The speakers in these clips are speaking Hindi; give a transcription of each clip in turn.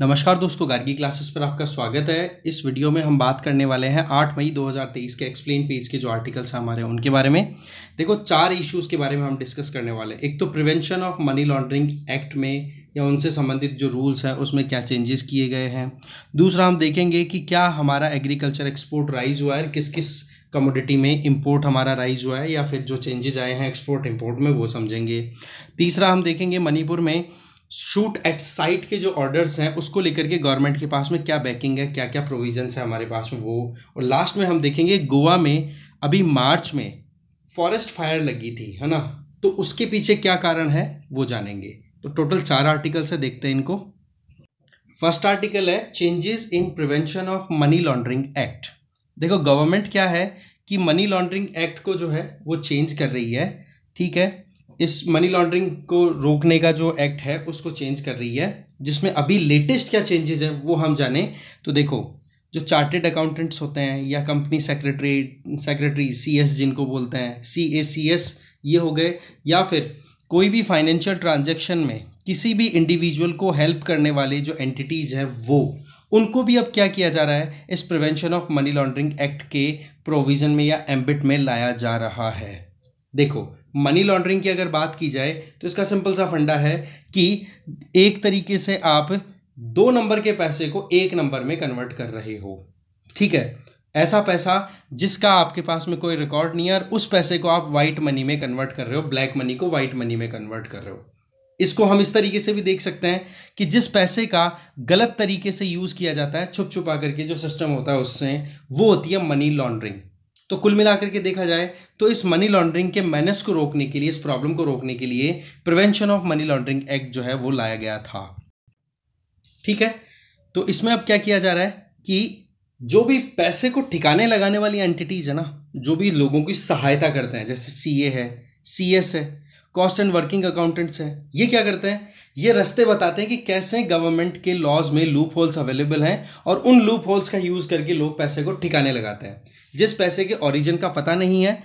नमस्कार दोस्तों गार्गी क्लासेस पर आपका स्वागत है इस वीडियो में हम बात करने वाले हैं 8 मई 2023 के एक्सप्लेन पेज के जो आर्टिकल्स हैं हमारे उनके बारे में देखो चार इश्यूज़ के बारे में हम डिस्कस करने वाले हैं एक तो prevention of money laundering act में या उनसे संबंधित जो रूल्स हैं उसमें क्या चेंजेस किए गए हैं दूसरा हम देखेंगे कि क्या हमारा एग्रीकल्चर एक्सपोर्ट राइज हुआ है किस किस कमोडिटी में इंपोर्ट हमारा राइज हुआ है या फिर जो चेंजेस आए हैं एक्सपोर्ट इम्पोर्ट में वो समझेंगे तीसरा हम देखेंगे मणिपुर में शूट एट साइट के जो ऑर्डर्स हैं उसको लेकर के गवर्नमेंट के पास में क्या बैकिंग है क्या क्या प्रोविजंस है हमारे पास में वो और लास्ट में हम देखेंगे गोवा में अभी मार्च में फॉरेस्ट फायर लगी थी है ना तो उसके पीछे क्या कारण है वो जानेंगे तो टोटल चार आर्टिकल्स है देखते हैं इनको फर्स्ट आर्टिकल है changes in prevention of money laundering act देखो गवर्नमेंट क्या है कि मनी लॉन्ड्रिंग एक्ट को जो है वो चेंज कर रही है ठीक है इस मनी लॉन्ड्रिंग को रोकने का जो एक्ट है उसको चेंज कर रही है जिसमें अभी लेटेस्ट क्या चेंजेज हैं वो हम जाने तो देखो जो चार्टेड अकाउंटेंट्स होते हैं या company secretary secretary C S जिनको बोलते हैं सी ए सी एस ये हो गए या फिर कोई भी फाइनेंशियल ट्रांजेक्शन में किसी भी इंडिविजुअल को हेल्प करने वाले जो एंटिटीज़ हैं वो उनको भी अब क्या किया जा रहा है इस prevention of money laundering act के प्रोविज़न में या एम्बिट में लाया जा रहा है देखो मनी लॉन्ड्रिंग की अगर बात की जाए तो इसका सिंपल सा फंडा है कि एक तरीके से आप दो नंबर के पैसे को एक नंबर में कन्वर्ट कर रहे हो ठीक है ऐसा पैसा जिसका आपके पास में कोई रिकॉर्ड नहीं है और उस पैसे को आप वाइट मनी में कन्वर्ट कर रहे हो ब्लैक मनी को वाइट मनी में कन्वर्ट कर रहे हो इसको हम इस तरीके से भी देख सकते हैं कि जिस पैसे का गलत तरीके से यूज़ किया जाता है छुप छुपा करके जो सिस्टम होता है उससे वो होती है मनी लॉन्ड्रिंग तो कुल मिलाकर के देखा जाए तो इस मनी लॉन्ड्रिंग के मैनेस को रोकने के लिए इस प्रॉब्लम को रोकने के लिए prevention of money laundering act जो है वो लाया गया था ठीक है तो इसमें अब क्या किया जा रहा है कि जो भी पैसे को ठिकाने लगाने वाली एंटिटीज है ना जो भी लोगों की सहायता करते हैं जैसे सी है सी है कॉस्ट एंड वर्किंग अकाउंटेंट्स हैं ये क्या करते हैं ये रास्ते बताते हैं कि कैसे गवर्नमेंट के लॉज में लूप होल्स अवेलेबल हैं और उन लूप होल्स का यूज़ करके लोग पैसे को ठिकाने लगाते हैं जिस पैसे के ओरिजिन का पता नहीं है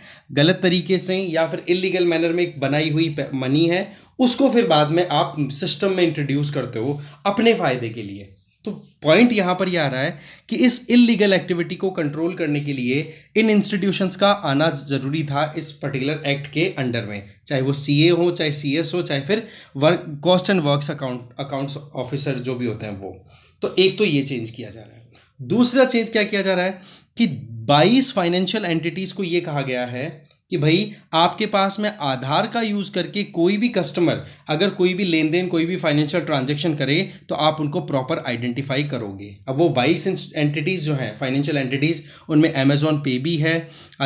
गलत तरीके से या फिर इलीगल मैनर में एक बनाई हुई मनी है उसको फिर बाद में आप सिस्टम में इंट्रोड्यूस करते हो अपने फ़ायदे के लिए तो पॉइंट यहां पर यह आ रहा है कि इस इलीगल एक्टिविटी को कंट्रोल करने के लिए इन इंस्टीट्यूशंस का आना जरूरी था इस पर्टिकुलर एक्ट के अंडर में चाहे वो सीए हो चाहे सीएस हो चाहे फिर work cost and works account accounts officer जो भी होते हैं वो तो एक तो ये चेंज किया जा रहा है दूसरा चेंज क्या किया जा रहा है कि 22 फाइनेंशियल एंटिटीज को ये कहा गया है कि भाई आपके पास में आधार का यूज़ करके कोई भी कस्टमर अगर कोई भी लेन देन कोई भी फाइनेंशियल ट्रांजेक्शन करे तो आप उनको प्रॉपर आइडेंटिफाई करोगे अब वो बाईस एंटिटीज़ जो हैं फाइनेंशियल एंटिटीज़ उनमें अमेजोन पे भी है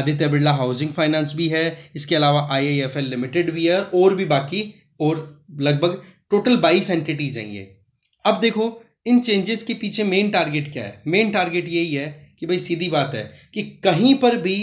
आदित्य बिरला हाउसिंग फाइनेंस भी है इसके अलावा आई लिमिटेड भी है और भी बाकी और लगभग टोटल बाईस एंटिटीज़ हैं ये अब देखो इन चेंजेस के पीछे मेन टारगेट क्या है मेन टारगेट यही है कि भाई सीधी बात है कि कहीं पर भी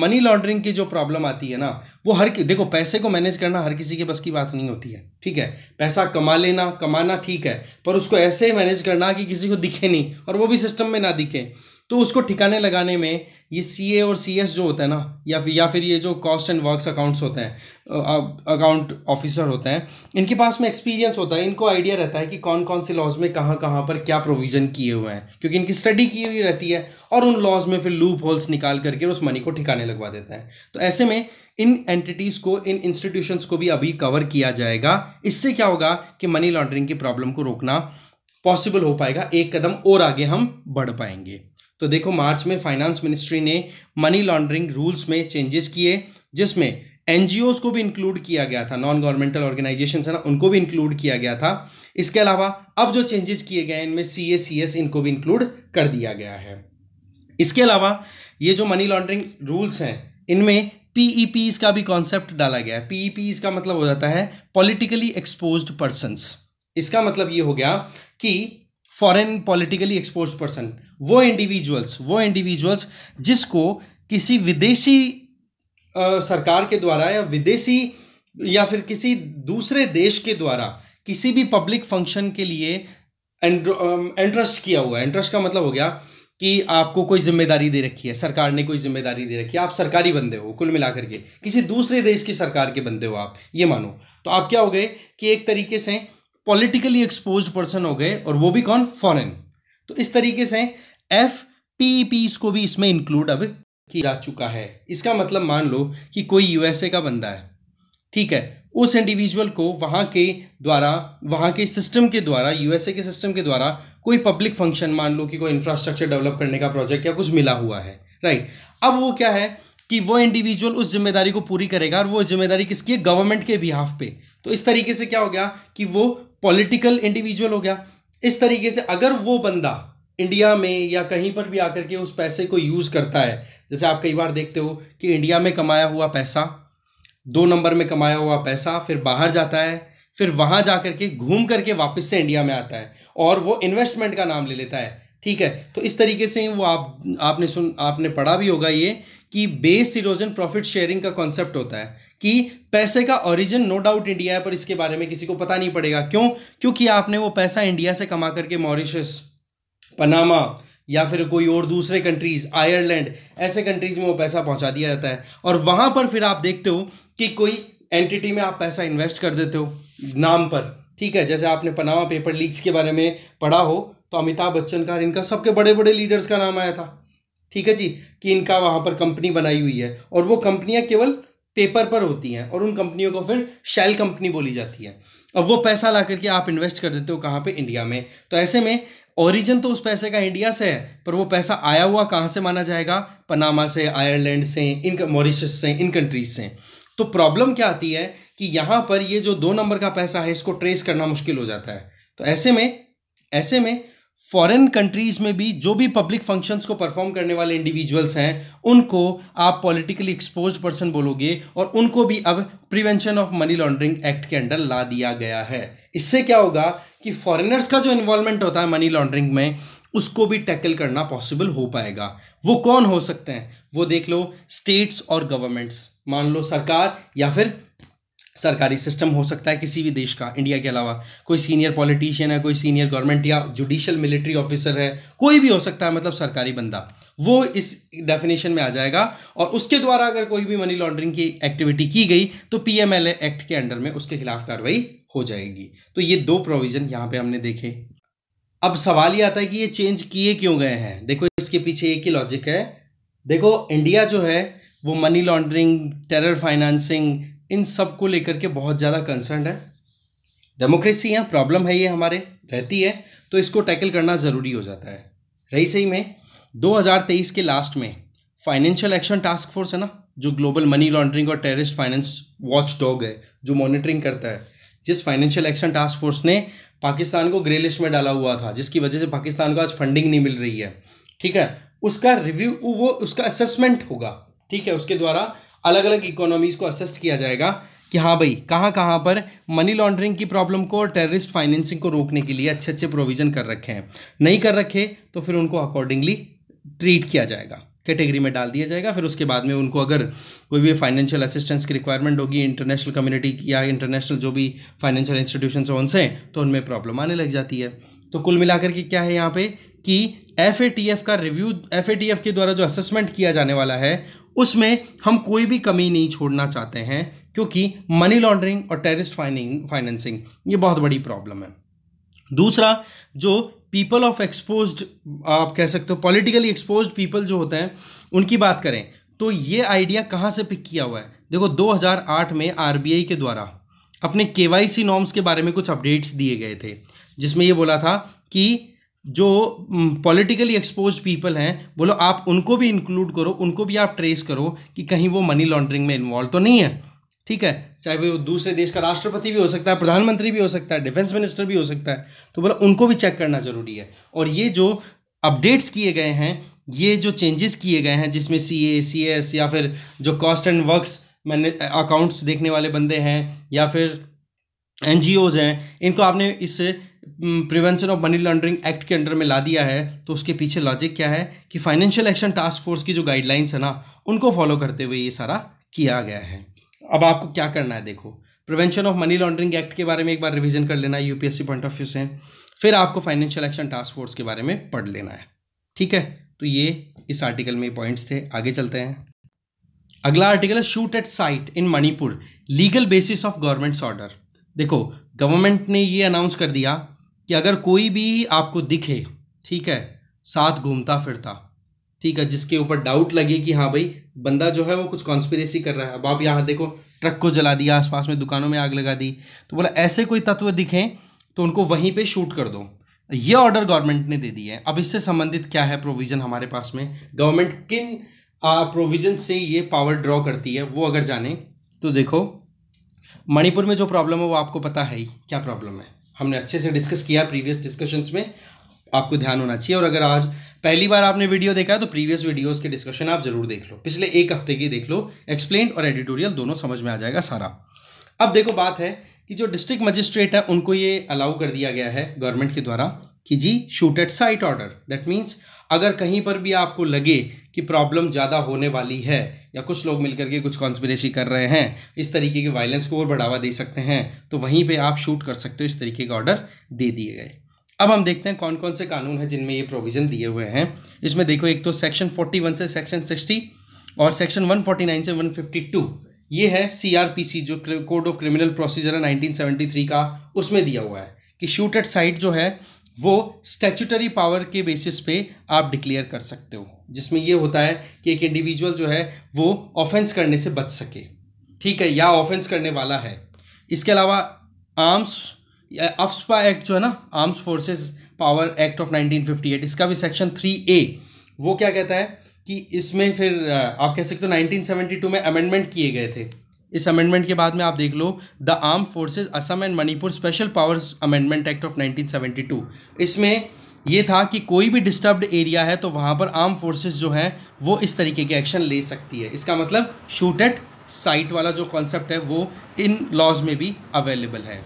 मनी लॉन्ड्रिंग की जो प्रॉब्लम आती है ना वो हर की देखो पैसे को मैनेज करना हर किसी के बस की बात नहीं होती है ठीक है पैसा कमा लेना कमाना ठीक है पर उसको ऐसे मैनेज करना कि किसी को दिखे नहीं और वो भी सिस्टम में ना दिखे तो उसको ठिकाने लगाने में ये सी ए और सी एस जो होता है ना या फिर या फिर ये जो कॉस्ट एंड वर्क्स अकाउंट्स होते हैं अकाउंट ऑफिसर होते हैं इनके पास में एक्सपीरियंस होता है इनको आइडिया रहता है कि कौन कौन से लॉज में कहाँ कहाँ पर क्या प्रोविज़न किए हुए हैं क्योंकि इनकी स्टडी की हुई रहती है और उन लॉज में फिर लूप होल्स निकाल करके उस मनी को ठिकाने लगवा देते हैं तो ऐसे में इन एंटिटीज़ को इन इंस्टीट्यूशंस को भी अभी कवर किया जाएगा इससे क्या होगा कि मनी लॉन्ड्रिंग की प्रॉब्लम को रोकना पॉसिबल हो पाएगा एक कदम और आगे हम बढ़ पाएंगे तो देखो मार्च में फाइनेंस मिनिस्ट्री ने मनी लॉन्ड्रिंग रूल्स में चेंजेस किए जिसमें एन को भी इंक्लूड किया गया था नॉन गवर्नमेंटल ऑर्गेनाइजेशन है ना उनको भी इंक्लूड किया गया था इसके अलावा अब जो चेंजेस किए गए हैं इनमें सी ए सी एस इनको भी इंक्लूड कर दिया गया है इसके अलावा ये जो मनी लॉन्ड्रिंग रूल्स हैं इनमें पीईपीज e का भी कॉन्सेप्ट डाला गया है पीईपीज e का मतलब हो जाता है पॉलिटिकली एक्सपोज पर्सनस इसका मतलब ये हो गया कि फॉरेन पॉलिटिकली एक्सपोज पर्सन वो इंडिविजुअल्स वो इंडिविजुअल्स जिसको किसी विदेशी आ, सरकार के द्वारा या विदेशी या फिर किसी दूसरे देश के द्वारा किसी भी पब्लिक फंक्शन के लिए एंट्रस्ट um, किया हुआ है एंट्रस्ट का मतलब हो गया कि आपको कोई जिम्मेदारी दे रखी है सरकार ने कोई जिम्मेदारी दे रखी है आप सरकारी बंदे हो कुल मिलाकर के किसी दूसरे देश की सरकार के बंदे हो आप ये मानो तो आप क्या हो गए कि एक तरीके से पॉलिटिकली एक्सपोज पर्सन हो गए और वो भी कौन फॉरेन तो इस तरीके से एफ पी को भी इसमें इंक्लूड अब किया जा चुका है इसका मतलब मान लो कि कोई यूएसए का बंदा है ठीक है उस इंडिविजुअल को वहां के द्वारा वहां के सिस्टम के द्वारा यूएसए के सिस्टम के द्वारा कोई पब्लिक फंक्शन मान लो कि कोई इंफ्रास्ट्रक्चर डेवलप करने का प्रोजेक्ट या कुछ मिला हुआ है राइट अब वो क्या है कि वो इंडिविजुअल उस जिम्मेदारी को पूरी करेगा और वो जिम्मेदारी किसकी है गवर्नमेंट के बिहाफ पे तो इस तरीके से क्या हो गया कि वो पॉलिटिकल इंडिविजुअल हो गया इस तरीके से अगर वो बंदा इंडिया में या कहीं पर भी आकर के उस पैसे को यूज़ करता है जैसे आप कई बार देखते हो कि इंडिया में कमाया हुआ पैसा दो नंबर में कमाया हुआ पैसा फिर बाहर जाता है फिर वहां जा के घूम करके वापस से इंडिया में आता है और वो इन्वेस्टमेंट का नाम ले लेता है ठीक है तो इस तरीके से वो आप आपने सुन आपने पढ़ा भी होगा ये कि बेस इरोजन प्रॉफिट शेयरिंग का कॉन्सेप्ट होता है कि पैसे का ओरिजिन नो डाउट इंडिया है पर इसके बारे में किसी को पता नहीं पड़ेगा क्यों क्योंकि आपने वो पैसा इंडिया से कमा करके मॉरिशस पनामा या फिर कोई और दूसरे कंट्रीज़ आयरलैंड ऐसे कंट्रीज़ में वो पैसा पहुंचा दिया जाता है और वहाँ पर फिर आप देखते हो कि कोई एंटिटी में आप पैसा इन्वेस्ट कर देते हो नाम पर ठीक है जैसे आपने पनामा पेपर लीक्स के बारे में पढ़ा हो तो अमिताभ बच्चन का इनका सबके बड़े बड़े लीडर्स का नाम आया था ठीक है जी कि इनका वहाँ पर कंपनी बनाई हुई है और वो कंपनियाँ केवल पेपर पर होती हैं और उन कंपनियों को फिर शेल कंपनी बोली जाती है अब वो पैसा ला करके आप इन्वेस्ट कर देते हो कहाँ पे इंडिया में तो ऐसे में ओरिजिन तो उस पैसे का इंडिया से है पर वो पैसा आया हुआ कहाँ से माना जाएगा पनामा से आयरलैंड से इन मॉरिशस से इन कंट्रीज से तो प्रॉब्लम क्या आती है कि यहाँ पर ये जो दो नंबर का पैसा है इसको ट्रेस करना मुश्किल हो जाता है तो ऐसे में ऐसे में फॉरेन कंट्रीज में भी जो भी पब्लिक फंक्शंस को परफॉर्म करने वाले इंडिविजुअल्स हैं उनको आप पॉलिटिकली एक्सपोज पर्सन बोलोगे और उनको भी अब prevention of money laundering act के अंडर ला दिया गया है इससे क्या होगा कि फॉरेनर्स का जो इन्वॉल्वमेंट होता है मनी लॉन्ड्रिंग में उसको भी टैकल करना पॉसिबल हो पाएगा वो कौन हो सकते हैं वो देख लो स्टेट्स और गवर्नमेंट्स मान लो सरकार या फिर सरकारी सिस्टम हो सकता है किसी भी देश का इंडिया के अलावा कोई सीनियर पॉलिटिशियन है कोई सीनियर गवर्नमेंट या जुडिशियल मिलिट्री ऑफिसर है कोई भी हो सकता है मतलब सरकारी बंदा वो इस डेफिनेशन में आ जाएगा और उसके द्वारा अगर कोई भी मनी लॉन्ड्रिंग की एक्टिविटी की गई तो पी एक्ट के अंडर में उसके खिलाफ कार्रवाई हो जाएगी तो ये दो प्रोविजन यहाँ पे हमने देखे अब सवाल ये आता है कि ये चेंज किए क्यों गए हैं देखो इसके पीछे एक ही लॉजिक है देखो इंडिया जो है वो मनी लॉन्ड्रिंग टेरर फाइनेंसिंग इन सब को लेकर के बहुत ज़्यादा कंसर्न है डेमोक्रेसी यहाँ प्रॉब्लम है ये हमारे रहती है तो इसको टैकल करना ज़रूरी हो जाता है रही सही में 2023 के लास्ट में फाइनेंशियल एक्शन टास्क फोर्स है ना जो ग्लोबल मनी लॉन्ड्रिंग और टेररिस्ट फाइनेंस वॉच डॉग है जो मॉनिटरिंग करता है जिस फाइनेंशियल एक्शन टास्क फोर्स ने पाकिस्तान को ग्रे लिस्ट में डाला हुआ था जिसकी वजह से पाकिस्तान को आज फंडिंग नहीं मिल रही है ठीक है उसका रिव्यू वो उसका असेसमेंट होगा ठीक है उसके द्वारा अलग अलग इकोनॉमीज़ को असेस्ट किया जाएगा कि हाँ भाई कहाँ कहाँ पर मनी लॉन्ड्रिंग की प्रॉब्लम को और टेररिस्ट फाइनेंसिंग को रोकने के लिए अच्छे अच्छे प्रोविज़न कर रखे हैं नहीं कर रखे तो फिर उनको अकॉर्डिंगली ट्रीट किया जाएगा कैटेगरी में डाल दिया जाएगा फिर उसके बाद में उनको अगर कोई भी फाइनेंशियल असिस्टेंस की रिक्वायरमेंट होगी इंटरनेशनल कम्युनिटी या इंटरनेशनल जो भी फाइनेंशियल इंस्टीट्यूशन हैं उनसे तो उनमें प्रॉब्लम आने लग जाती है तो कुल मिलाकर के क्या है यहाँ पे कि एफ का रिव्यू एफ के द्वारा जो असेसमेंट किया जाने वाला है उसमें हम कोई भी कमी नहीं छोड़ना चाहते हैं क्योंकि मनी लॉन्ड्रिंग और टेररिस्ट फाइनेंसिंग ये बहुत बड़ी प्रॉब्लम है दूसरा जो पीपल ऑफ एक्सपोज आप कह सकते हो पॉलिटिकली एक्सपोज पीपल जो होते हैं उनकी बात करें तो ये आइडिया कहाँ से पिक किया हुआ है देखो 2008 में आर के द्वारा अपने के नॉर्म्स के बारे में कुछ अपडेट्स दिए गए थे जिसमें ये बोला था कि जो पॉलिटिकली एक्सपोज पीपल हैं बोलो आप उनको भी इंक्लूड करो उनको भी आप ट्रेस करो कि कहीं वो मनी लॉन्ड्रिंग में इन्वॉल्व तो नहीं है ठीक है चाहे वो दूसरे देश का राष्ट्रपति भी हो सकता है प्रधानमंत्री भी हो सकता है डिफेंस मिनिस्टर भी हो सकता है तो बोलो उनको भी चेक करना ज़रूरी है और ये जो अपडेट्स किए गए हैं ये जो चेंजेस किए गए हैं जिसमें सी ए सी एस या फिर जो कॉस्ट एंड वर्क्स मैंने अकाउंट्स देखने वाले बंदे हैं या फिर एन हैं इनको आपने इस prevention of money laundering act के अंडर में ला दिया है तो उसके पीछे लॉजिक क्या है कि फाइनेंशियल एक्शन टास्क फोर्स की जो गाइडलाइंस है ना उनको फॉलो करते हुए ये सारा किया गया है अब आपको क्या करना है देखो prevention of money laundering act के बारे में एक बार रिविजन कर लेना है यूपीएससी पॉइंट ऑफ व्यू से फिर आपको फाइनेंशियल एक्शन टास्क फोर्स के बारे में पढ़ लेना है ठीक है तो ये इस आर्टिकल में पॉइंट्स थे आगे चलते हैं अगला आर्टिकल है shoot at sight in Manipur legal basis of government's order देखो गवर्नमेंट ने ये अनाउंस कर दिया कि अगर कोई भी आपको दिखे ठीक है साथ घूमता फिरता ठीक है जिसके ऊपर डाउट लगे कि हाँ भाई बंदा जो है वो कुछ कॉन्स्पिरेसी कर रहा है अब आप यहाँ देखो ट्रक को जला दिया आसपास में दुकानों में आग लगा दी तो बोला ऐसे कोई तत्व दिखें तो उनको वहीं पे शूट कर दो ये ऑर्डर गवर्नमेंट ने दे दी है अब इससे संबंधित क्या है प्रोविज़न हमारे पास में गवर्नमेंट किन प्रोविज़न से ये पावर ड्रॉ करती है वो अगर जाने तो देखो मणिपुर में जो प्रॉब्लम है वो आपको पता है ही क्या प्रॉब्लम है हमने अच्छे से डिस्कस किया प्रीवियस डिस्कशंस में आपको ध्यान होना चाहिए और अगर आज पहली बार आपने वीडियो देखा है तो प्रीवियस वीडियोस के डिस्कशन आप जरूर देख लो पिछले एक हफ्ते की देख लो एक्सप्लेन और एडिटोरियल दोनों समझ में आ जाएगा सारा अब देखो बात है कि जो डिस्ट्रिक्ट मजिस्ट्रेट है उनको ये अलाउ कर दिया गया है गवर्नमेंट के द्वारा कि जी shoot at sight order that means अगर कहीं पर भी आपको लगे कि प्रॉब्लम ज़्यादा होने वाली है या कुछ लोग मिलकर के कुछ कॉन्स्परेसी कर रहे हैं इस तरीके के वायलेंस को और बढ़ावा दे सकते हैं तो वहीं पे आप शूट कर सकते हो इस तरीके का ऑर्डर दे दिए गए अब हम देखते हैं कौन कौन से कानून हैं जिनमें ये प्रोविज़न दिए हुए हैं इसमें देखो एक तो सेक्शन फोर्टी वन से सेक्शन सिक्सटी और सेक्शन वन फोर्टी नाइन से वन फिफ्टी टू ये है सी जो कोड ऑफ क्रिमिनल प्रोसीजर है नाइनटीन सेवेंटी थ्री का उसमें दिया हुआ है कि शूट एट साइट जो है वो स्टैचूटरी पावर के बेसिस पे आप डिक्लेयर कर सकते हो जिसमें ये होता है कि एक इंडिविजुअल जो है वो ऑफेंस करने से बच सके ठीक है या ऑफेंस करने वाला है इसके अलावा आर्म्स अफ्सपा एक्ट जो है ना arms forces power act of 1958 इसका भी सेक्शन थ्री ए वो क्या कहता है कि इसमें फिर आप कह सकते हो 1972 में अमेंडमेंट किए गए थे इस अमेंडमेंट के बाद में आप देख लो the arm forces Assam and Manipur special powers amendment act of 1972 इसमें ये था कि कोई भी डिस्टर्ब्ड एरिया है तो वहाँ पर आर्म फोर्सेज जो हैं वो इस तरीके के एक्शन ले सकती है इसका मतलब शूट एट साइट वाला जो कॉन्सेप्ट है वो इन लॉज में भी अवेलेबल है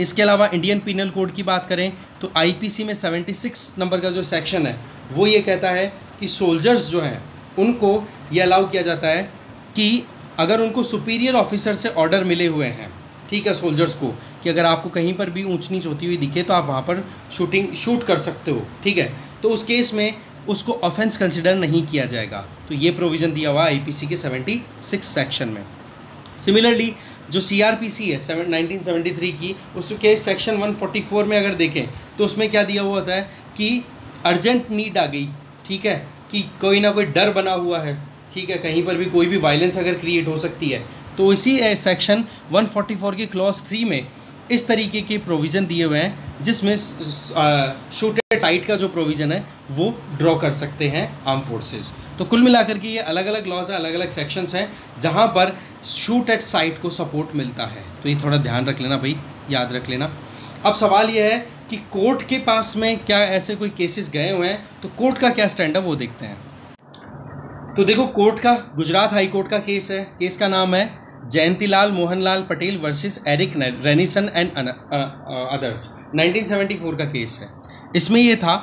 इसके अलावा इंडियन पीनल कोड की बात करें तो आईपीसी में 76 नंबर का जो सेक्शन है वो ये कहता है कि सोल्जर्स जो हैं उनको ये अलाउ किया जाता है कि अगर उनको सुपीरियर ऑफिसर से ऑर्डर मिले हुए हैं ठीक है सोल्जर्स को कि अगर आपको कहीं पर भी ऊंच नीच होती हुई दिखे तो आप वहाँ पर शूटिंग शूट कर सकते हो ठीक है तो उस केस में उसको ऑफेंस कंसिडर नहीं किया जाएगा तो ये प्रोविज़न दिया हुआ आईपीसी के सेवेंटी सिक्स सेक्शन में सिमिलरली जो सी है सेवन थ्री की उसके सेक्शन वन फोर्टी फोर में अगर देखें तो उसमें क्या दिया हुआ होता है कि अर्जेंट नीड आ गई ठीक है कि कोई ना कोई डर बना हुआ है ठीक है कहीं पर भी कोई भी वायलेंस अगर क्रिएट हो सकती है तो इसी सेक्शन 144 के क्लॉज थ्री में इस तरीके के प्रोविज़न दिए हुए हैं जिसमें शूटेड साइट का जो प्रोविज़न है वो ड्रॉ कर सकते हैं आर्म फोर्सेस तो कुल मिलाकर के ये अलग अलग लॉज हैं अलग अलग सेक्शंस हैं जहाँ पर शूट एट साइट को सपोर्ट मिलता है तो ये थोड़ा ध्यान रख लेना भाई याद रख लेना अब सवाल ये है कि कोर्ट के पास में क्या ऐसे कोई केसेस गए हुए हैं तो कोर्ट का क्या स्टैंड है वो देखते हैं तो देखो कोर्ट का गुजरात हाई कोर्ट का केस है केस का नाम है Jayantilal Mohanlal Patel versus Eric Rennison and others 1974 का केस है इसमें ये था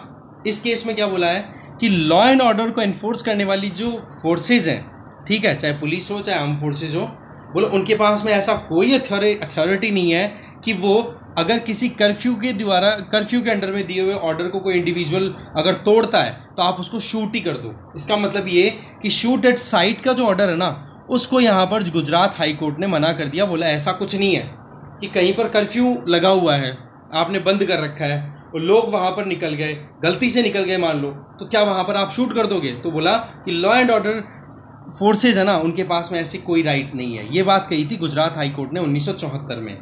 इस केस में क्या बोला है कि लॉ एंड ऑर्डर को इन्फोर्स करने वाली जो फोर्सेज हैं ठीक है चाहे पुलिस हो चाहे आर्म फोर्सेज हो बोलो उनके पास में ऐसा कोई अथॉरिटी नहीं है कि वो अगर किसी कर्फ्यू के द्वारा कर्फ्यू के अंडर में दिए हुए ऑर्डर को कोई इंडिविजुअल अगर तोड़ता है तो आप उसको शूट ही कर दो इसका मतलब ये कि शूट एट साइट का जो ऑर्डर है ना उसको यहाँ पर गुजरात हाई कोर्ट ने मना कर दिया बोला ऐसा कुछ नहीं है कि कहीं पर कर्फ्यू लगा हुआ है आपने बंद कर रखा है और लोग वहाँ पर निकल गए गलती से निकल गए मान लो तो क्या वहाँ पर आप शूट कर दोगे तो बोला कि लॉ एंड ऑर्डर फोर्सेज है ना उनके पास में ऐसी कोई राइट नहीं है ये बात कही थी गुजरात हाईकोर्ट ने उन्नीस में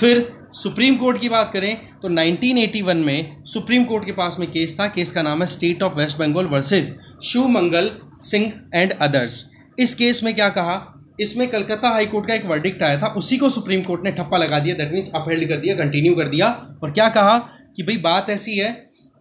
फिर सुप्रीम कोर्ट की बात करें तो 1981 में सुप्रीम कोर्ट के पास में केस था केस का नाम है state of West Bengal versus Shiv Mangal Singh and others इस केस में क्या कहा इसमें कलकत्ता हाईकोर्ट का एक वर्डिक्ट आया था उसी को सुप्रीम कोर्ट ने ठप्पा लगा दिया दैट मीन्स अपहेल्ड कर दिया कंटिन्यू कर दिया और क्या कहा कि भाई बात ऐसी है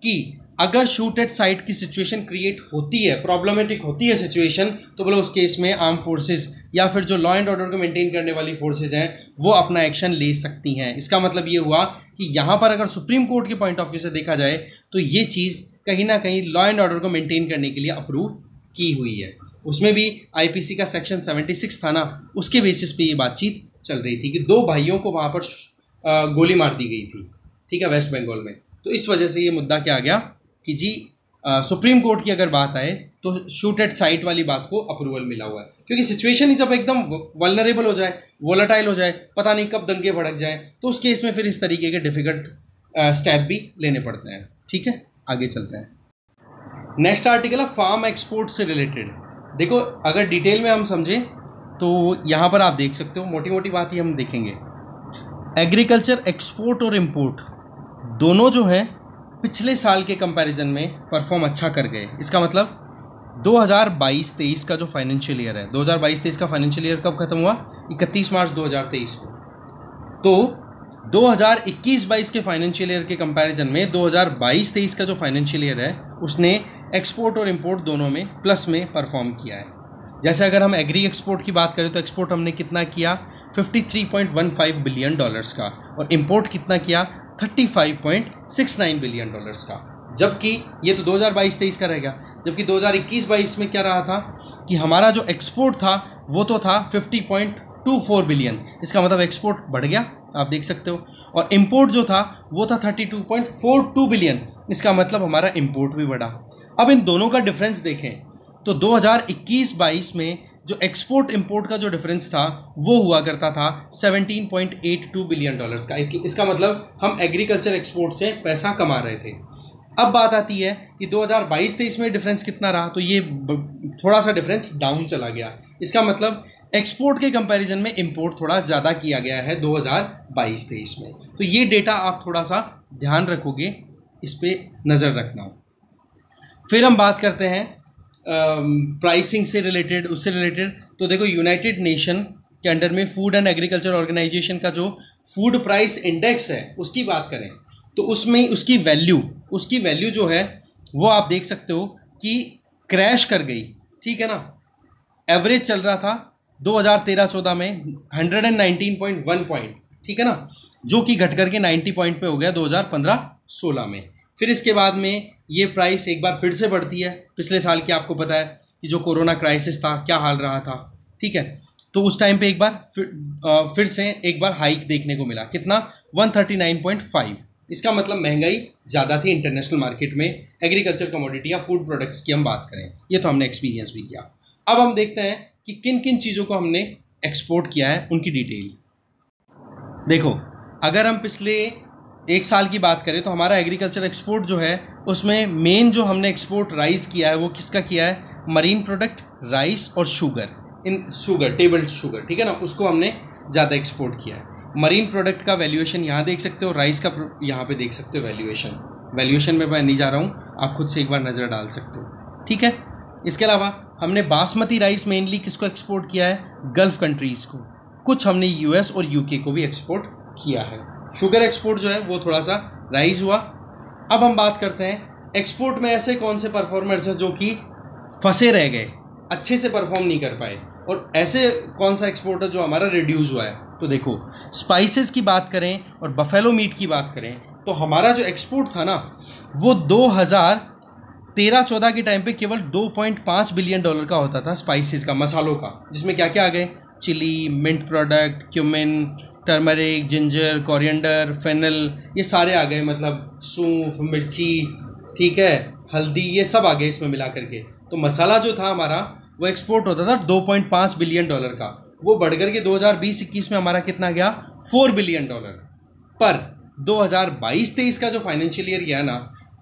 कि अगर शूट एट साइट की सिचुएशन क्रिएट होती है प्रॉब्लमेटिक होती है सिचुएशन तो बोलो उस केस में आर्म फोर्सेस या फिर जो लॉ एंड ऑर्डर को मेंटेन करने वाली फोर्सेस हैं वो अपना एक्शन ले सकती हैं इसका मतलब ये हुआ कि यहाँ पर अगर सुप्रीम कोर्ट के पॉइंट ऑफ व्यू से देखा जाए तो ये चीज़ कहीं ना कहीं लॉ एंड ऑर्डर को मेंटेन करने के लिए अप्रूव की हुई है उसमें भी आईपीसी का सेक्शन 76 था ना उसके बेसिस पे ये बातचीत चल रही थी कि दो भाइयों को वहाँ पर गोली मार दी गई थी ठीक है वेस्ट बंगाल में तो इस वजह से ये मुद्दा क्या आ गया कि जी सुप्रीम कोर्ट की अगर बात आए तो शूट एट साइट वाली बात को अप्रूवल मिला हुआ है क्योंकि सिचुएशन ही जब एकदम वलनरेबल हो जाए वोलाटाइल हो जाए पता नहीं कब दंगे भड़क जाए तो उस केस में फिर इस तरीके के डिफिकल्ट स्टेप भी लेने पड़ते हैं ठीक है आगे चलते हैं नेक्स्ट आर्टिकल है फार्म एक्सपोर्ट से रिलेटेड देखो अगर डिटेल में हम समझें तो यहाँ पर आप देख सकते हो मोटी मोटी बात ही हम देखेंगे एग्रीकल्चर एक्सपोर्ट और इम्पोर्ट दोनों जो हैं पिछले साल के कंपैरिजन में परफॉर्म अच्छा कर गए इसका मतलब 2022-23 का जो फाइनेंशियल ईयर है 2022-23 का फाइनेंशियल ईयर कब ख़त्म हुआ 31 मार्च 2023 को तो 2021-22 के फाइनेंशियल ईयर के कंपैरिजन में 2022-23 का जो फाइनेंशियल ईयर है उसने एक्सपोर्ट और इंपोर्ट दोनों में प्लस में परफॉर्म किया है जैसे अगर हम एग्री एक्सपोर्ट की बात करें तो एक्सपोर्ट हमने कितना किया 53.15 बिलियन डॉलर्स का और इंपोर्ट कितना किया 35.69 बिलियन डॉलर्स का जबकि ये तो 2022-23 का रहेगा जबकि 2021-22 में क्या रहा था कि हमारा जो एक्सपोर्ट था वो तो था 50.24 बिलियन इसका मतलब एक्सपोर्ट बढ़ गया आप देख सकते हो और इम्पोर्ट जो था वो था 32.42 बिलियन इसका मतलब हमारा इम्पोर्ट भी बढ़ा अब इन दोनों का डिफरेंस देखें तो 2021-22 में जो एक्सपोर्ट इंपोर्ट का जो डिफरेंस था वो हुआ करता था 17.82 बिलियन डॉलर्स का इसका मतलब हम एग्रीकल्चर एक्सपोर्ट से पैसा कमा रहे थे अब बात आती है कि 2022-23 में डिफरेंस कितना रहा तो ये थोड़ा सा डिफरेंस डाउन चला गया इसका मतलब एक्सपोर्ट के कंपैरिजन में इंपोर्ट थोड़ा ज़्यादा किया गया है 2022-23 में तो ये डेटा आप थोड़ा सा ध्यान रखोगे इस पर नज़र रखना फिर हम बात करते हैं प्राइसिंग um, से रिलेटेड उससे रिलेटेड तो देखो यूनाइटेड नेशन के अंडर में फूड एंड एग्रीकल्चर ऑर्गेनाइजेशन का जो फूड प्राइस इंडेक्स है उसकी बात करें तो उसमें उसकी वैल्यू उसकी वैल्यू जो है वो आप देख सकते हो कि क्रैश कर गई ठीक है ना एवरेज चल रहा था 2013-14 में 119.1 पॉइंट ठीक है ना जो कि घट करके 90 पॉइंट पे हो गया 2015-16 में फिर इसके बाद में ये प्राइस एक बार फिर से बढ़ती है पिछले साल की आपको पता है कि जो कोरोना क्राइसिस था क्या हाल रहा था ठीक है तो उस टाइम पे एक बार फिर आ, फिर से एक बार हाइक देखने को मिला कितना 139.5 इसका मतलब महंगाई ज़्यादा थी इंटरनेशनल मार्केट में एग्रीकल्चर कमोडिटी या फूड प्रोडक्ट्स की हम बात करें ये तो हमने एक्सपीरियंस भी किया अब हम देखते हैं कि किन किन चीज़ों को हमने एक्सपोर्ट किया है उनकी डिटेल देखो अगर हम पिछले एक साल की बात करें तो हमारा एग्रीकल्चर एक्सपोर्ट जो है उसमें मेन जो हमने एक्सपोर्ट राइस किया है वो किसका किया है मरीन प्रोडक्ट राइस और शुगर इन शुगर टेबल शुगर ठीक है ना उसको हमने ज़्यादा एक्सपोर्ट किया है मरीन प्रोडक्ट का वैल्यूएशन यहाँ देख सकते हो राइस का यहाँ पे देख सकते हो वैल्यूएशन वैल्यूएशन में मैं नहीं जा रहा हूँ आप खुद से एक बार नज़र डाल सकते हो ठीक है इसके अलावा हमने बासमती राइस मेनली किसको एक्सपोर्ट किया है गल्फ़ कंट्रीज़ को कुछ हमने यूएस और यूके को भी एक्सपोर्ट किया है शुगर एक्सपोर्ट जो है वो थोड़ा सा राइज हुआ अब हम बात करते हैं एक्सपोर्ट में ऐसे कौन से परफॉर्मर्स हैं जो कि फंसे रह गए अच्छे से परफॉर्म नहीं कर पाए और ऐसे कौन सा एक्सपोर्ट है जो हमारा रिड्यूस हुआ है तो देखो स्पाइसेस की बात करें और बफेलो मीट की बात करें तो हमारा जो एक्सपोर्ट था ना वो दो हज़ार तेरह चौदह के टाइम पे केवल 2.5 बिलियन डॉलर का होता था स्पाइसेस का मसालों का जिसमें क्या क्या आ गए chilli mint product cumin turmeric ginger coriander fennel ये सारे आ गए मतलब सूफ मिर्ची ठीक है हल्दी ये सब आ गए इसमें मिला करके तो मसाला जो था हमारा वो एक्सपोर्ट होता था 2.5 बिलियन डॉलर का वो बढ़कर के 2020-21 में हमारा कितना गया 4 बिलियन डॉलर पर 2022-23 का जो फाइनेंशियल ईयर गया ना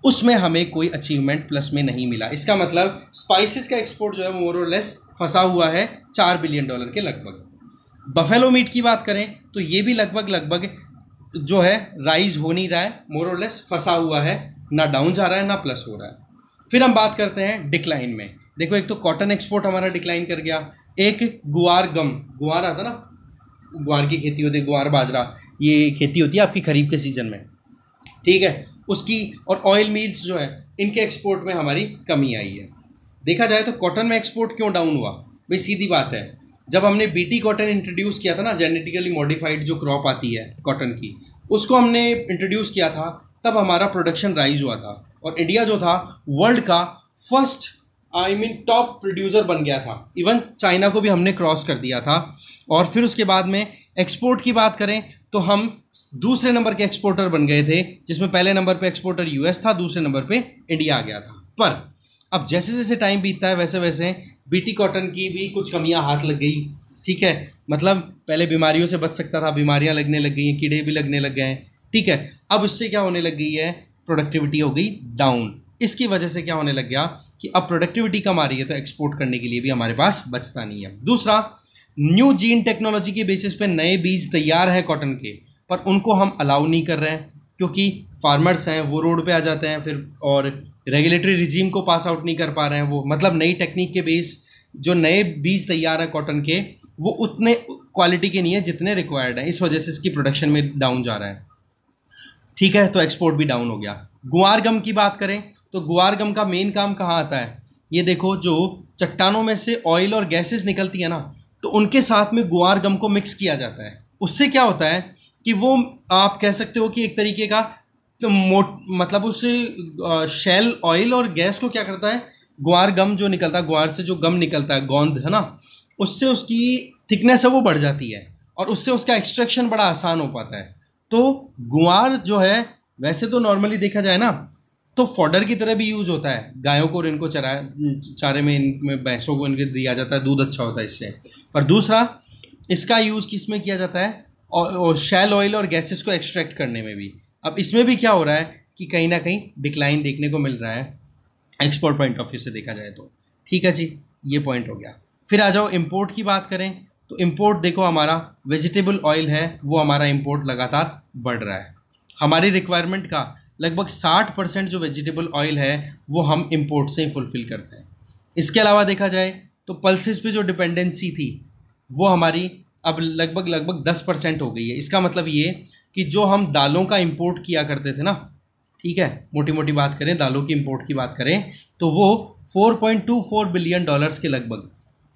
उसमें हमें कोई अचीवमेंट प्लस में नहीं मिला इसका मतलब स्पाइसेस का एक्सपोर्ट जो है वो मोरलेस फंसा हुआ है चार बिलियन डॉलर के लगभग बफेलो मीट की बात करें तो ये भी लगभग लगभग जो है राइज हो नहीं रहा है मोरलेस फंसा हुआ है ना डाउन जा रहा है ना प्लस हो रहा है फिर हम बात करते हैं डिक्लाइन में देखो एक तो कॉटन एक्सपोर्ट हमारा डिक्लाइन कर गया एक गुआर गम गुआर आता ना गुआर की खेती होती है गुआर बाजरा ये खेती होती है आपकी खरीफ के सीज़न में ठीक है उसकी और ऑयल मिल्स जो है इनके एक्सपोर्ट में हमारी कमी आई है देखा जाए तो कॉटन में एक्सपोर्ट क्यों डाउन हुआ भाई सीधी बात है जब हमने बीटी कॉटन इंट्रोड्यूस किया था ना जेनेटिकली मॉडिफाइड जो क्रॉप आती है कॉटन की उसको हमने इंट्रोड्यूस किया था तब हमारा प्रोडक्शन राइज हुआ था और इंडिया जो था वर्ल्ड का first I mean top producer बन गया था इवन चाइना को भी हमने क्रॉस कर दिया था और फिर उसके बाद में एक्सपोर्ट की बात करें तो हम दूसरे नंबर के एक्सपोर्टर बन गए थे जिसमें पहले नंबर पे एक्सपोर्टर यूएस था दूसरे नंबर पे इंडिया आ गया था पर अब जैसे जैसे टाइम बीतता है वैसे वैसे बीटी कॉटन की भी कुछ कमियां हाथ लग गई ठीक है मतलब पहले बीमारियों से बच सकता था बीमारियां लगने लग गई कीड़े भी लगने लग गए हैं ठीक है अब इससे क्या होने लग गई है प्रोडक्टिविटी हो गई डाउन इसकी वजह से क्या होने लग गया कि अब प्रोडक्टिविटी कम आ रही है तो एक्सपोर्ट करने के लिए भी हमारे पास बचता नहीं है दूसरा न्यू जीन टेक्नोलॉजी के बेसिस पे नए बीज तैयार हैं कॉटन के पर उनको हम अलाउ नहीं कर रहे हैं क्योंकि फार्मर्स हैं वो रोड पे आ जाते हैं फिर और रेगुलेटरी रिजीम को पास आउट नहीं कर पा रहे हैं वो मतलब नई टेक्निक के बेस जो नए बीज तैयार हैं कॉटन के वो उतने क्वालिटी के नहीं है जितने रिक्वायर्ड हैं इस वजह से इसकी प्रोडक्शन में डाउन जा रहा है ठीक है तो एक्सपोर्ट भी डाउन हो गया गुआर गम की बात करें तो गुआर गम का मेन काम कहाँ आता है ये देखो जो चट्टानों में से ऑयल और गैसेस निकलती है ना तो उनके साथ में गुआर गम को मिक्स किया जाता है उससे क्या होता है कि वो आप कह सकते हो कि एक तरीके का तो मोट मतलब उस शेल ऑयल और गैस को क्या करता है ग्वार गम जो निकलता है ग्वार से जो गम निकलता है गोंद है ना उससे उसकी थिकनेस है वो बढ़ जाती है और उससे उसका एक्सट्रैक्शन बड़ा आसान हो पाता है तो गुआर जो है वैसे तो नॉर्मली देखा जाए ना तो फॉर्डर की तरह भी यूज होता है गायों को और इनको चरा चारे में इनमें भैंसों को इनके दिया जाता है दूध अच्छा होता है इससे पर दूसरा इसका यूज़ किस में किया जाता है और, और ऑयल और गैसेस को एक्सट्रैक्ट करने में भी अब इसमें भी क्या हो रहा है कि कहीं ना कहीं डिक्लाइन देखने को मिल रहा है एक्सपोर्ट पॉइंट ऑफ व्यू से देखा जाए तो ठीक है जी ये पॉइंट हो गया फिर आ जाओ इम्पोर्ट की बात करें तो इम्पोर्ट देखो हमारा वेजिटेबल ऑयल है वो हमारा इम्पोर्ट लगातार बढ़ रहा है हमारी रिक्वायरमेंट का लगभग 60 परसेंट जो वेजिटेबल ऑयल है वो हम इम्पोर्ट से ही फुलफ़िल करते हैं इसके अलावा देखा जाए तो पल्सिस पे जो डिपेंडेंसी थी वो हमारी अब लगभग लगभग दस परसेंट हो गई है इसका मतलब ये कि जो हम दालों का इम्पोर्ट किया करते थे ना ठीक है मोटी मोटी बात करें दालों की इम्पोर्ट की बात करें तो वो 4.24 बिलियन डॉलर्स के लगभग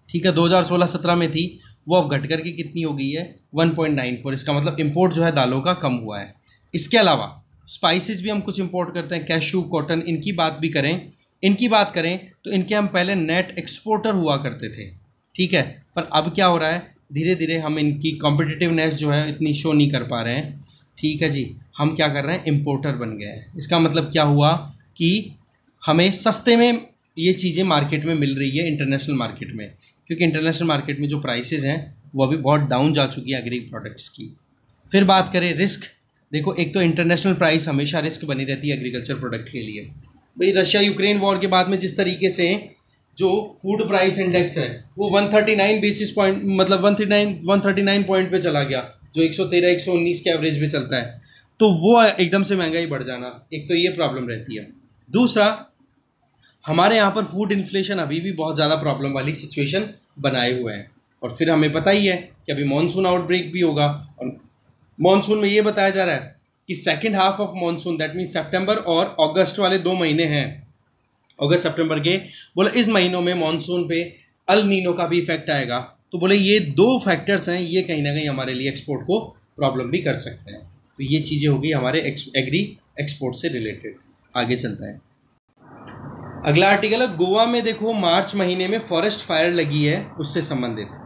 ठीक है 2016-17 में थी वो अब घट करके कितनी हो गई है 1.94 इसका मतलब इम्पोर्ट जो है दालों का कम हुआ है इसके अलावा स्पाइसेस भी हम कुछ इंपोर्ट करते हैं कैशू कॉटन इनकी बात भी करें इनकी बात करें तो इनके हम पहले नेट एक्सपोर्टर हुआ करते थे ठीक है पर अब क्या हो रहा है धीरे धीरे हम इनकी कॉम्पिटिटिवनेस जो है इतनी शो नहीं कर पा रहे हैं ठीक है जी हम क्या कर रहे हैं इम्पोर्टर बन गए हैं इसका मतलब क्या हुआ कि हमें सस्ते में ये चीज़ें मार्केट में मिल रही है इंटरनेशनल मार्केट में क्योंकि इंटरनेशनल मार्केट में जो प्राइसेज हैं वो अभी बहुत डाउन जा चुकी है एग्री प्रोडक्ट्स की फिर बात करें रिस्क देखो एक तो इंटरनेशनल प्राइस हमेशा रिस्क बनी रहती है एग्रीकल्चर प्रोडक्ट के लिए भाई रशिया यूक्रेन वॉर के बाद में जिस तरीके से जो फूड प्राइस इंडेक्स है वो 139 बेसिस पॉइंट मतलब 139 139 पॉइंट पे चला गया जो 113 119 के एवरेज पे चलता है तो वो एकदम से महंगाई बढ़ जाना एक तो ये प्रॉब्लम रहती है दूसरा हमारे यहाँ पर फूड इन्फ्लेशन अभी भी बहुत ज़्यादा प्रॉब्लम वाली सिचुएशन बनाए हुए हैं और फिर हमें पता ही है कि अभी मानसून आउटब्रेक भी होगा और मानसून में ये बताया जा रहा है कि second half of monsoon that mean September और अगस्त वाले दो महीने हैं अगस्त सेप्टेम्बर के बोले इस महीनों में मानसून पे अल नीनो का भी इफेक्ट आएगा तो बोले ये दो फैक्टर्स हैं ये कहीं ना कहीं हमारे लिए एक्सपोर्ट को प्रॉब्लम भी कर सकते हैं तो ये चीज़ें होगी हमारे एग्री एक्सपोर्ट से रिलेटेड आगे चलते हैं अगला आर्टिकल है गोवा में देखो मार्च महीने में फॉरेस्ट फायर लगी है उससे संबंधित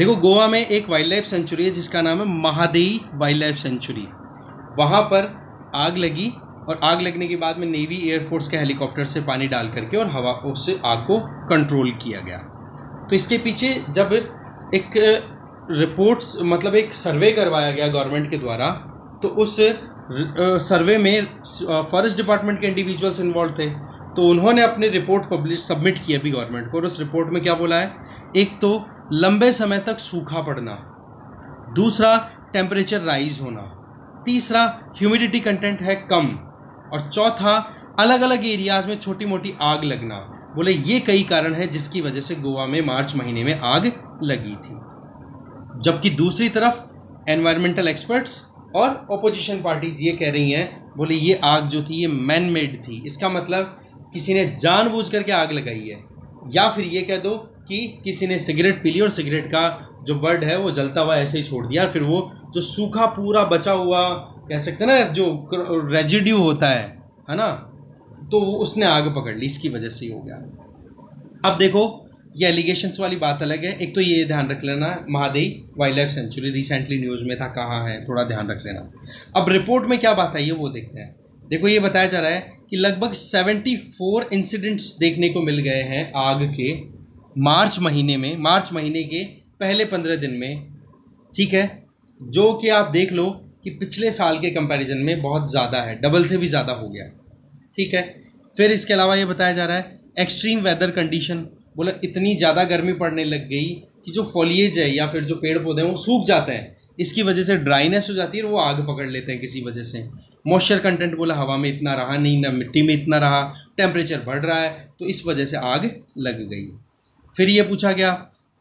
देखो गोवा में एक वाइल्ड लाइफ सेंचुरी है जिसका नाम है महादेई वाइल्ड लाइफ सेंचुरी वहाँ पर आग लगी और आग लगने के बाद में नेवी एयरफोर्स के हेलीकॉप्टर से पानी डाल करके और हवा उससे आग को कंट्रोल किया गया तो इसके पीछे जब एक रिपोर्ट मतलब एक सर्वे करवाया गया गवर्नमेंट के द्वारा तो उस सर्वे में फॉरेस्ट डिपार्टमेंट के इंडिविजुअल्स इन्वॉल्व थे तो उन्होंने अपनी रिपोर्ट पब्लिश सबमिट की अभी गवर्नमेंट को और उस रिपोर्ट में क्या बोला है एक तो लंबे समय तक सूखा पड़ना दूसरा टेम्परेचर राइज होना तीसरा ह्यूमिडिटी कंटेंट है कम और चौथा अलग अलग एरियाज में छोटी मोटी आग लगना बोले ये कई कारण है जिसकी वजह से गोवा में मार्च महीने में आग लगी थी जबकि दूसरी तरफ एनवायरमेंटल एक्सपर्ट्स और अपोजिशन पार्टीज ये कह रही हैं बोले ये आग जो थी ये मैन मेड थी इसका मतलब किसी ने जानबूझ करके आग लगाई है या फिर ये कह दो कि किसी ने सिगरेट पी ली और सिगरेट का जो बर्ड है वो जलता हुआ ऐसे ही छोड़ दिया और फिर वो जो सूखा पूरा बचा हुआ कह सकते हैं ना जो रेजिड्यू होता है है ना तो वो उसने आग पकड़ ली इसकी वजह से ही हो गया अब देखो ये एलिगेशंस वाली बात अलग है एक तो ये ध्यान रख लेना Mahadei wildlife sanctuary recently news में था कहाँ है थोड़ा ध्यान रख लेना अब रिपोर्ट में क्या बात आई है वो देखते हैं देखो ये बताया जा रहा है कि लगभग 74 इंसिडेंट्स देखने को मिल गए हैं आग के मार्च महीने में मार्च महीने के पहले पंद्रह दिन में ठीक है जो कि आप देख लो कि पिछले साल के कंपैरिजन में बहुत ज़्यादा है डबल से भी ज़्यादा हो गया है ठीक है फिर इसके अलावा ये बताया जा रहा है एक्सट्रीम वेदर कंडीशन बोला इतनी ज़्यादा गर्मी पड़ने लग गई कि जो फॉलिएज है या फिर जो पेड़ पौधे हैं वो सूख जाते हैं इसकी वजह से ड्राइनेस हो जाती है और वो आग पकड़ लेते हैं किसी वजह से मॉइस्चर कंटेंट बोला हवा में इतना रहा नहीं ना मिट्टी में इतना रहा टेम्परेचर बढ़ रहा है तो इस वजह से आग लग गई फिर ये पूछा गया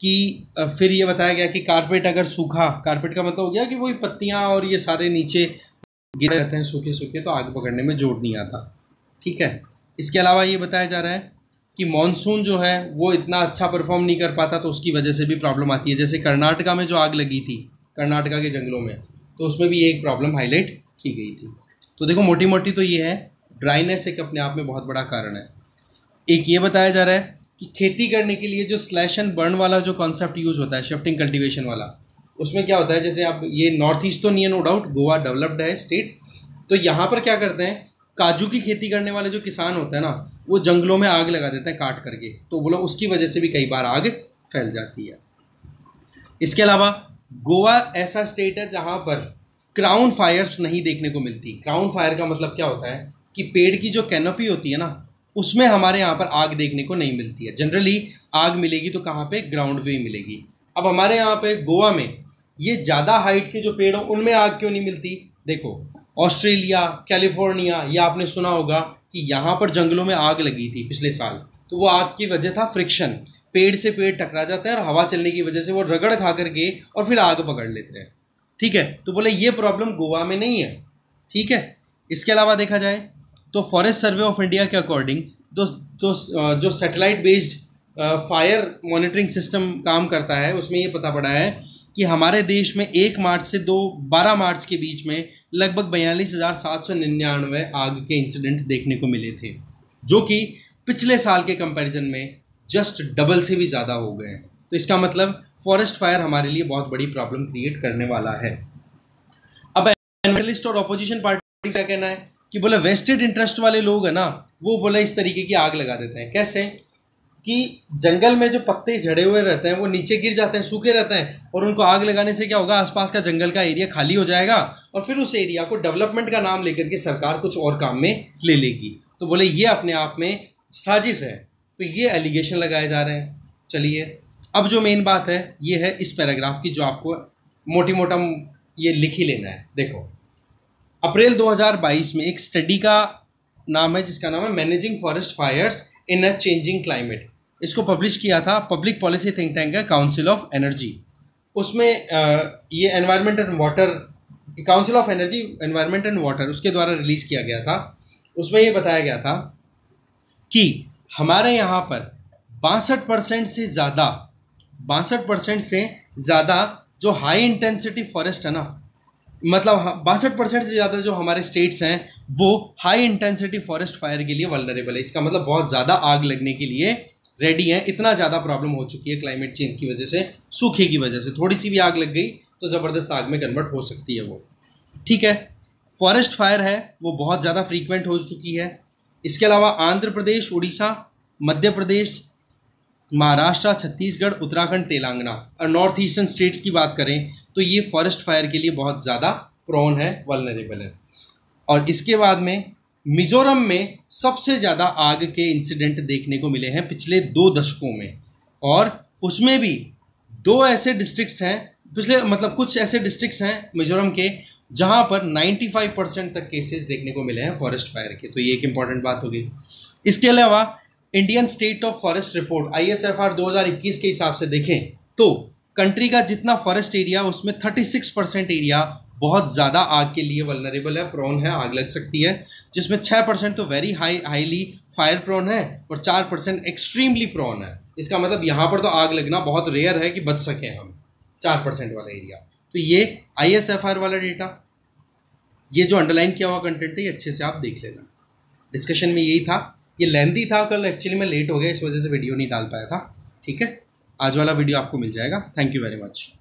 कि फिर ये बताया गया कि कारपेट अगर सूखा कारपेट का मतलब हो गया कि वही पत्तियाँ और ये सारे नीचे गिर रहते हैं सूखे सूखे तो आग पकड़ने में जोड़ नहीं आता ठीक है इसके अलावा ये बताया जा रहा है कि मानसून जो है वो इतना अच्छा परफॉर्म नहीं कर पाता तो उसकी वजह से भी प्रॉब्लम आती है जैसे कर्नाटका में जो आग लगी थी कर्नाटका के जंगलों में तो उसमें भी एक प्रॉब्लम हाईलाइट की गई थी तो देखो मोटी मोटी तो ये है ड्राइनेस एक अपने आप में बहुत बड़ा कारण है एक ये बताया जा रहा है कि खेती करने के लिए जो स्लैश एंड बर्न वाला जो कॉन्सेप्ट यूज़ होता है शिफ्टिंग कल्टीवेशन वाला उसमें क्या होता है जैसे आप ये नॉर्थ ईस्ट तो नहीं है नो डाउट गोवा डेवलप्ड है स्टेट तो यहाँ पर क्या करते हैं काजू की खेती करने वाले जो किसान होते हैं ना वो जंगलों में आग लगा देते हैं काट करके तो बोलो उसकी वजह से भी कई बार आग फैल जाती है इसके अलावा गोवा ऐसा स्टेट है जहाँ पर क्राउन फायर्स नहीं देखने को मिलती क्राउन फायर का मतलब क्या होता है कि पेड़ की जो कैनोपी होती है ना उसमें हमारे यहाँ पर आग देखने को नहीं मिलती है जनरली आग मिलेगी तो कहाँ पे ग्राउंड पे मिलेगी अब हमारे यहाँ पे गोवा में ये ज़्यादा हाइट के जो पेड़ हों उनमें आग क्यों नहीं मिलती देखो ऑस्ट्रेलिया कैलिफोर्निया ये आपने सुना होगा कि यहाँ पर जंगलों में आग लगी थी पिछले साल तो वो आग की वजह था फ्रिक्शन पेड़ से पेड़ टकरा जाते हैं और हवा चलने की वजह से वो रगड़ खा करके और फिर आग पकड़ लेते हैं ठीक है तो बोले ये प्रॉब्लम गोवा में नहीं है ठीक है इसके अलावा देखा जाए तो फॉरेस्ट सर्वे ऑफ इंडिया के अकॉर्डिंग तो, तो uh, जो satellite based fire monitoring system काम करता है उसमें ये पता पड़ा है कि हमारे देश में एक मार्च से दो बारह मार्च के बीच में लगभग बयालीस हज़ार सात सौ निन्यानवे आग के इंसिडेंट देखने को मिले थे जो कि पिछले साल के कंपैरिजन में जस्ट डबल से भी ज़्यादा हो गए हैं तो इसका मतलब फॉरेस्ट फायर हमारे लिए बहुत बड़ी प्रॉब्लम क्रिएट करने वाला है अब एनलिस्ट और अपोजिशन पार्टी का कहना है कि बोला वेस्टेड इंटरेस्ट वाले लोग है ना वो बोला इस तरीके की आग लगा देते हैं कैसे कि जंगल में जो पत्ते झड़े हुए रहते हैं वो नीचे गिर जाते हैं सूखे रहते हैं और उनको आग लगाने से क्या होगा आसपास का जंगल का एरिया खाली हो जाएगा और फिर उस एरिया को डेवलपमेंट का नाम लेकर के सरकार कुछ और काम में ले लेगी तो बोले ये अपने आप में साजिश है तो ये एलिगेशन लगाए जा रहे हैं चलिए अब जो मेन बात है ये है इस पैराग्राफ की जो आपको मोटी मोटा ये लिख ही लेना है देखो अप्रैल 2022 में एक स्टडी का नाम है जिसका नाम है managing forest fires in a changing climate इसको पब्लिश किया था पब्लिक पॉलिसी थिंक टैंक का काउंसिल ऑफ एनर्जी उसमें ये environment and water council of energy environment and water उसके द्वारा रिलीज़ किया गया था उसमें ये बताया गया था कि हमारे यहाँ पर बासठ परसेंट से ज़्यादा बासठ परसेंट से ज़्यादा जो हाई इंटेंसिटी फॉरेस्ट है ना मतलब हाँ, बासठ परसेंट से ज़्यादा जो हमारे स्टेट्स हैं वो हाई इंटेंसिटी फॉरेस्ट फायर के लिए वलनरेबल है इसका मतलब बहुत ज़्यादा आग लगने के लिए रेडी हैं इतना ज़्यादा प्रॉब्लम हो चुकी है क्लाइमेट चेंज की वजह से सूखे की वजह से थोड़ी सी भी आग लग गई तो ज़बरदस्त आग में कन्वर्ट हो सकती है वो ठीक है फॉरेस्ट फायर है वो बहुत ज़्यादा फ्रीक्वेंट हो चुकी है इसके अलावा आंध्र प्रदेश उड़ीसा मध्य प्रदेश महाराष्ट्र छत्तीसगढ़ उत्तराखंड तेलंगाना और नॉर्थ ईस्टर्न स्टेट्स की बात करें तो ये फॉरेस्ट फायर के लिए बहुत ज़्यादा प्रोन है वलनरेबल है और इसके बाद में मिजोरम में सबसे ज़्यादा आग के इंसिडेंट देखने को मिले हैं पिछले दो दशकों में और उसमें भी दो ऐसे डिस्ट्रिक्ट्स हैं पिछले मतलब कुछ ऐसे डिस्ट्रिक्ट्स हैं मिजोरम के जहाँ पर 95 परसेंट तक केसेस देखने को मिले हैं फॉरेस्ट फायर के तो ये एक इम्पॉर्टेंट बात होगी इसके अलावा Indian state of forest report हजार 2021 के हिसाब से देखें तो कंट्री का जितना फॉरेस्ट एरिया उसमें 36 परसेंट एरिया बहुत ज़्यादा आग के लिए वलनरेबल है प्रोन है आग लग सकती है जिसमें छह परसेंट तो very high highly fire prone है और चार परसेंट एक्सट्रीमली प्रोन है इसका मतलब यहाँ पर तो आग लगना बहुत रेयर है कि बच सकें हम चार परसेंट वाला एरिया तो ये आई एस एफ आर वाला डेटा ये जो अंडरलाइन किया हुआ कंटेंट है ये अच्छे से आप देख लेना डिस्कशन में यही था ये लेंदी था कल एक्चुअली मैं लेट हो गया इस वजह से वीडियो नहीं डाल पाया था ठीक है आज वाला वीडियो आपको मिल जाएगा थैंक यू वेरी मच